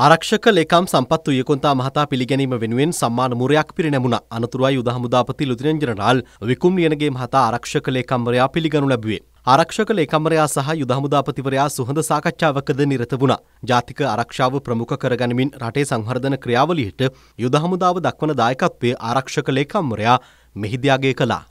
ආරක්ෂක ලේකම් සම්පත් උයකොන්තා මහතා පිළිගැනීම වෙනුවෙන් සම්මාන මුරයක් පිරිනැමුණ අනතුරුවයි උදහමුදාපති ලුතිරෙන් ජනරාල් විකුම් ලියනගේ මහතා ආරක්ෂක ලේකම්වරයා පිළිගනු ලැබුවේ. ආරක්ෂක ලේකම්වරයා සහ යුදහමුදාපතිවරයා සුහඳ සාකච්ඡාවකද නිරත වුණා. ජාතික ආරක්ෂාව ප්‍රමුඛ කරගනිමින් රටේ සංවර්ධන ක්‍රියාවලියට යුදහමුදාව දක්වන දායකත්වයේ ආරක්ෂක ලේකම්වරයා මෙහිදී අගය කළා.